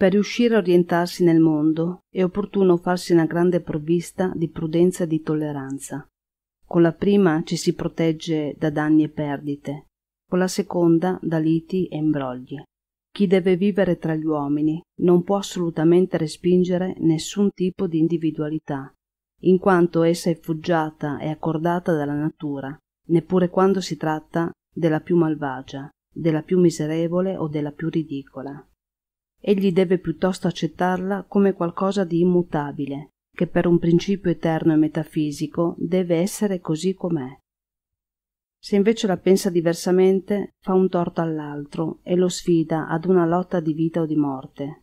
Per riuscire a orientarsi nel mondo è opportuno farsi una grande provvista di prudenza e di tolleranza. Con la prima ci si protegge da danni e perdite, con la seconda da liti e imbrogli. Chi deve vivere tra gli uomini non può assolutamente respingere nessun tipo di individualità, in quanto essa è fuggiata e accordata dalla natura, neppure quando si tratta della più malvagia, della più miserevole o della più ridicola egli deve piuttosto accettarla come qualcosa di immutabile che per un principio eterno e metafisico deve essere così com'è se invece la pensa diversamente fa un torto all'altro e lo sfida ad una lotta di vita o di morte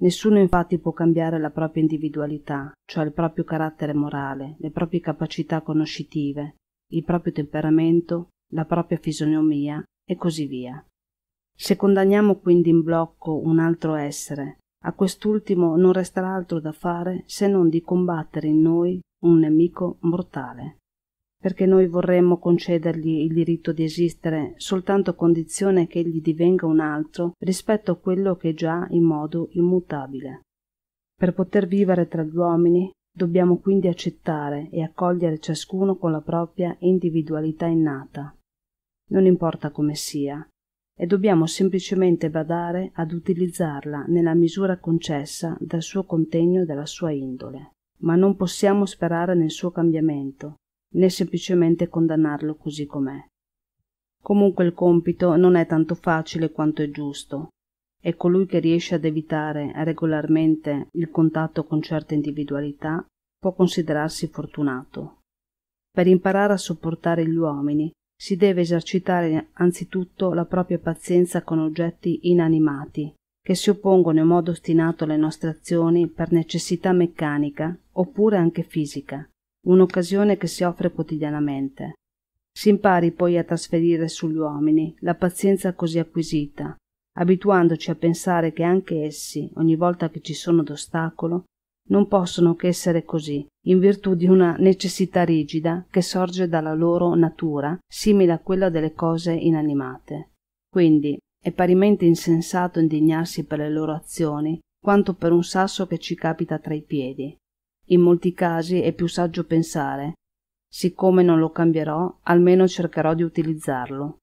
Nessuno infatti può cambiare la propria individualità, cioè il proprio carattere morale, le proprie capacità conoscitive, il proprio temperamento, la propria fisionomia e così via. Se condanniamo quindi in blocco un altro essere, a quest'ultimo non resterà altro da fare se non di combattere in noi un nemico mortale. Perché noi vorremmo concedergli il diritto di esistere soltanto a condizione che egli divenga un altro rispetto a quello che è già in modo immutabile. Per poter vivere tra gli uomini dobbiamo quindi accettare e accogliere ciascuno con la propria individualità innata. Non importa come sia, e dobbiamo semplicemente badare ad utilizzarla nella misura concessa dal suo contegno e dalla sua indole. Ma non possiamo sperare nel suo cambiamento, né semplicemente condannarlo così com'è. Comunque il compito non è tanto facile quanto è giusto, e colui che riesce ad evitare regolarmente il contatto con certe individualità può considerarsi fortunato. Per imparare a sopportare gli uomini si deve esercitare anzitutto la propria pazienza con oggetti inanimati, che si oppongono in modo ostinato alle nostre azioni per necessità meccanica oppure anche fisica, un'occasione che si offre quotidianamente. Si impari poi a trasferire sugli uomini la pazienza così acquisita, abituandoci a pensare che anche essi, ogni volta che ci sono d'ostacolo, non possono che essere così, in virtù di una necessità rigida che sorge dalla loro natura, simile a quella delle cose inanimate. Quindi è parimente insensato indignarsi per le loro azioni, quanto per un sasso che ci capita tra i piedi. In molti casi è più saggio pensare siccome non lo cambierò, almeno cercherò di utilizzarlo.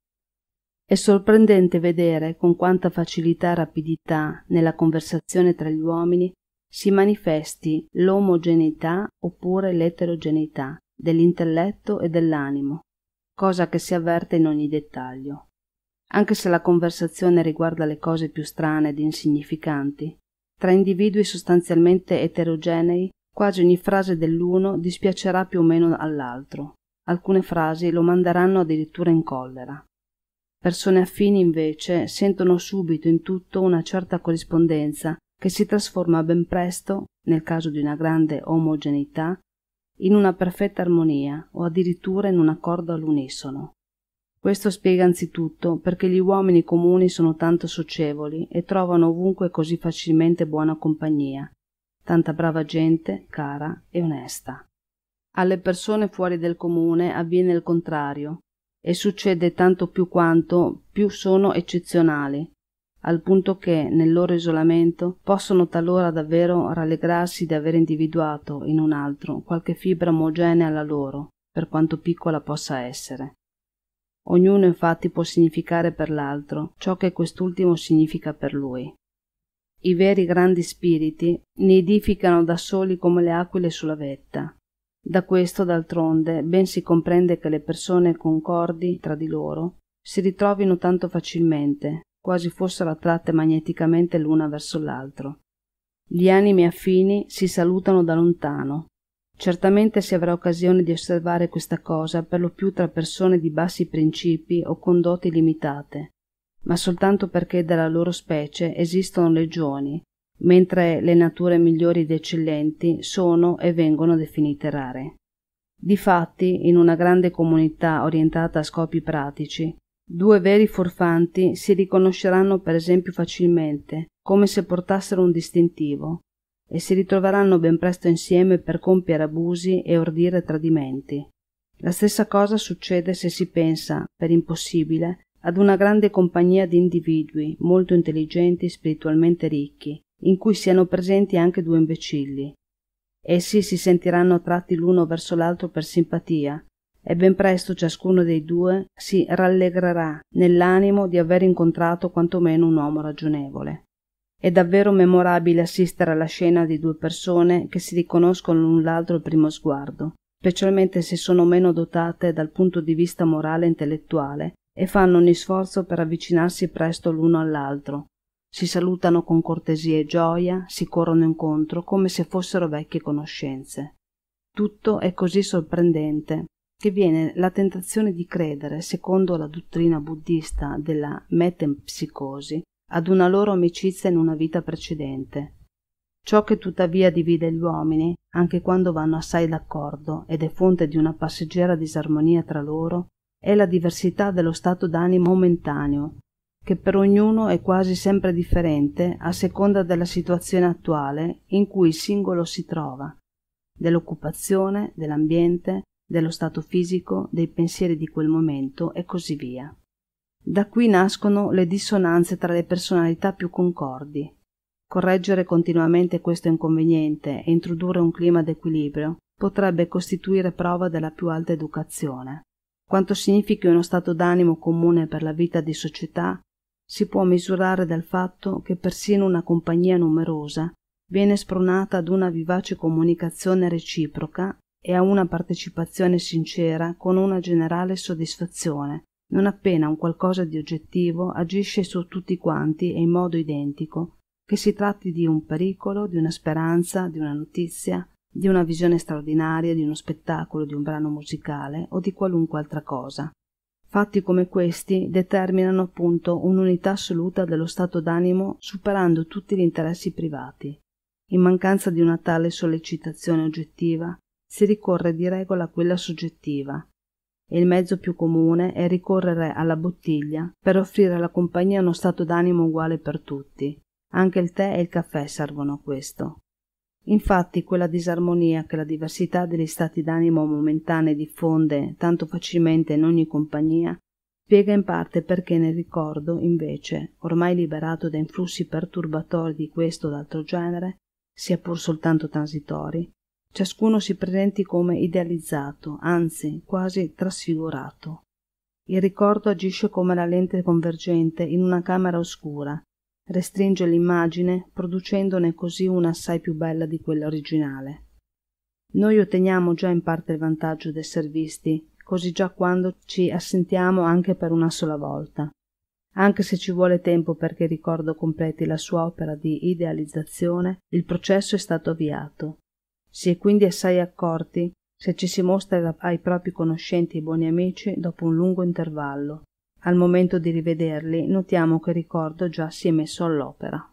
È sorprendente vedere con quanta facilità e rapidità nella conversazione tra gli uomini si manifesti l'omogeneità oppure l'eterogeneità dell'intelletto e dell'animo, cosa che si avverte in ogni dettaglio. Anche se la conversazione riguarda le cose più strane ed insignificanti, tra individui sostanzialmente eterogenei, quasi ogni frase dell'uno dispiacerà più o meno all'altro. Alcune frasi lo manderanno addirittura in collera. Persone affini invece sentono subito in tutto una certa corrispondenza che si trasforma ben presto, nel caso di una grande omogeneità, in una perfetta armonia o addirittura in un accordo all'unisono. Questo spiega anzitutto perché gli uomini comuni sono tanto socievoli e trovano ovunque così facilmente buona compagnia, tanta brava gente, cara e onesta. Alle persone fuori del comune avviene il contrario e succede tanto più quanto più sono eccezionali, al punto che nel loro isolamento possono talora davvero rallegrarsi di aver individuato in un altro qualche fibra omogenea alla loro per quanto piccola possa essere ognuno infatti può significare per l'altro ciò che quest'ultimo significa per lui i veri grandi spiriti nidificano da soli come le aquile sulla vetta da questo d'altronde ben si comprende che le persone concordi tra di loro si ritrovino tanto facilmente quasi fossero attratte magneticamente l'una verso l'altro. Gli animi affini si salutano da lontano. Certamente si avrà occasione di osservare questa cosa per lo più tra persone di bassi principi o con doti limitate, ma soltanto perché della loro specie esistono legioni, mentre le nature migliori ed eccellenti sono e vengono definite rare. Difatti, in una grande comunità orientata a scopi pratici, Due veri furfanti si riconosceranno per esempio facilmente, come se portassero un distintivo, e si ritroveranno ben presto insieme per compiere abusi e ordire tradimenti. La stessa cosa succede se si pensa, per impossibile, ad una grande compagnia di individui molto intelligenti e spiritualmente ricchi, in cui siano presenti anche due imbecilli. Essi si sentiranno attratti l'uno verso l'altro per simpatia, e ben presto ciascuno dei due si rallegrerà nell'animo di aver incontrato quantomeno un uomo ragionevole. È davvero memorabile assistere alla scena di due persone che si riconoscono l'un l'altro al primo sguardo, specialmente se sono meno dotate dal punto di vista morale e intellettuale e fanno ogni sforzo per avvicinarsi presto l'uno all'altro. Si salutano con cortesia e gioia, si corrono incontro come se fossero vecchie conoscenze. Tutto è così sorprendente che viene la tentazione di credere, secondo la dottrina buddista della metempsicosi, ad una loro amicizia in una vita precedente. Ciò che tuttavia divide gli uomini, anche quando vanno assai d'accordo ed è fonte di una passeggera disarmonia tra loro, è la diversità dello stato d'animo momentaneo, che per ognuno è quasi sempre differente a seconda della situazione attuale in cui il singolo si trova, dell'occupazione, dell'ambiente, dello stato fisico, dei pensieri di quel momento e così via. Da qui nascono le dissonanze tra le personalità più concordi. Correggere continuamente questo inconveniente e introdurre un clima d'equilibrio potrebbe costituire prova della più alta educazione. Quanto significhi uno stato d'animo comune per la vita di società si può misurare dal fatto che persino una compagnia numerosa viene spronata ad una vivace comunicazione reciproca e a una partecipazione sincera con una generale soddisfazione, non appena un qualcosa di oggettivo agisce su tutti quanti e in modo identico, che si tratti di un pericolo, di una speranza, di una notizia, di una visione straordinaria, di uno spettacolo, di un brano musicale o di qualunque altra cosa. Fatti come questi determinano appunto un'unità assoluta dello stato d'animo superando tutti gli interessi privati. In mancanza di una tale sollecitazione oggettiva, si ricorre di regola a quella soggettiva e il mezzo più comune è ricorrere alla bottiglia per offrire alla compagnia uno stato d'animo uguale per tutti. Anche il tè e il caffè servono a questo. Infatti quella disarmonia che la diversità degli stati d'animo momentanei diffonde tanto facilmente in ogni compagnia spiega in parte perché nel ricordo, invece, ormai liberato da influssi perturbatori di questo o d'altro genere, sia pur soltanto transitori, Ciascuno si presenti come idealizzato, anzi quasi trasfigurato. Il ricordo agisce come la lente convergente in una camera oscura, restringe l'immagine, producendone così una assai più bella di quella originale. Noi otteniamo già in parte il vantaggio d'esser visti, così già quando ci assentiamo anche per una sola volta, anche se ci vuole tempo perché il ricordo completi la sua opera di idealizzazione, il processo è stato avviato si è quindi assai accorti se ci si mostra ai propri conoscenti e buoni amici dopo un lungo intervallo. Al momento di rivederli notiamo che il ricordo già si è messo all'opera.